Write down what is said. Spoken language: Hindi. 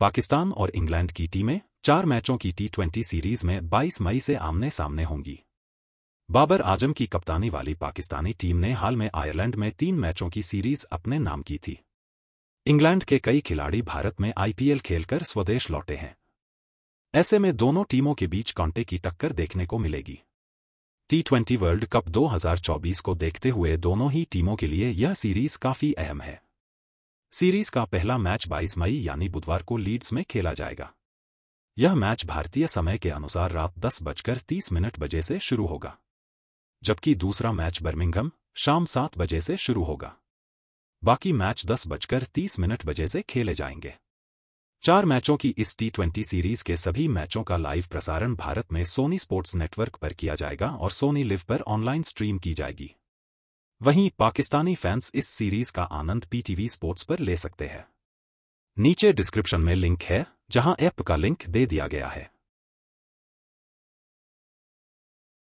पाकिस्तान और इंग्लैंड की टीमें चार मैचों की टी ट्वेंटी सीरीज में 22 मई से आमने सामने होंगी बाबर आजम की कप्तानी वाली पाकिस्तानी टीम ने हाल में आयरलैंड में तीन मैचों की सीरीज अपने नाम की थी इंग्लैंड के कई खिलाड़ी भारत में आईपीएल खेलकर स्वदेश लौटे हैं ऐसे में दोनों टीमों के बीच कांटे की टक्कर देखने को मिलेगी टी ट्वेंटी वर्ल्ड कप 2024 को देखते हुए दोनों ही टीमों के लिए यह सीरीज काफी अहम है सीरीज का पहला मैच 22 मई यानी बुधवार को लीड्स में खेला जाएगा यह मैच भारतीय समय के अनुसार रात दस बजकर तीस मिनट बजे से शुरू होगा जबकि दूसरा मैच बर्मिंघम शाम सात बजे से शुरू होगा बाकी मैच दस बजकर तीस मिनट बजे से खेले जाएंगे चार मैचों की इस टी ट्वेंटी सीरीज के सभी मैचों का लाइव प्रसारण भारत में सोनी स्पोर्ट्स नेटवर्क पर किया जाएगा और सोनी लिव पर ऑनलाइन स्ट्रीम की जाएगी वहीं पाकिस्तानी फैंस इस सीरीज का आनंद पीटीवी स्पोर्ट्स पर ले सकते हैं नीचे डिस्क्रिप्शन में लिंक है जहां ऐप का लिंक दे दिया गया है